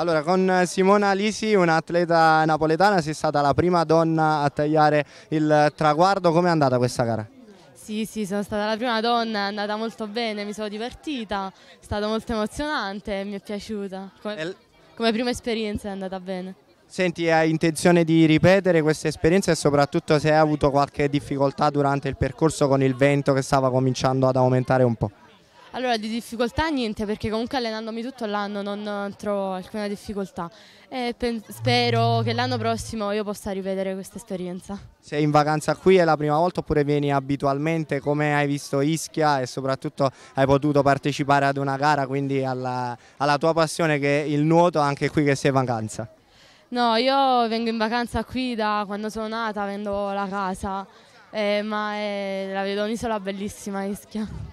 Allora, con Simona Lisi, un'atleta napoletana, sei stata la prima donna a tagliare il traguardo. Come è andata questa gara? Sì, sì, sono stata la prima donna, è andata molto bene, mi sono divertita, è stata molto emozionante, mi è piaciuta. Come, come prima esperienza è andata bene. Senti, hai intenzione di ripetere questa esperienza e soprattutto se hai avuto qualche difficoltà durante il percorso con il vento che stava cominciando ad aumentare un po'? Allora, di difficoltà niente, perché comunque allenandomi tutto l'anno non trovo alcuna difficoltà. E spero che l'anno prossimo io possa rivedere questa esperienza. Sei in vacanza qui, è la prima volta oppure vieni abitualmente? Come hai visto Ischia e soprattutto hai potuto partecipare ad una gara, quindi alla, alla tua passione che è il nuoto anche qui che sei in vacanza? No, io vengo in vacanza qui da quando sono nata, vendo la casa, eh, ma è, la vedo un'isola bellissima Ischia.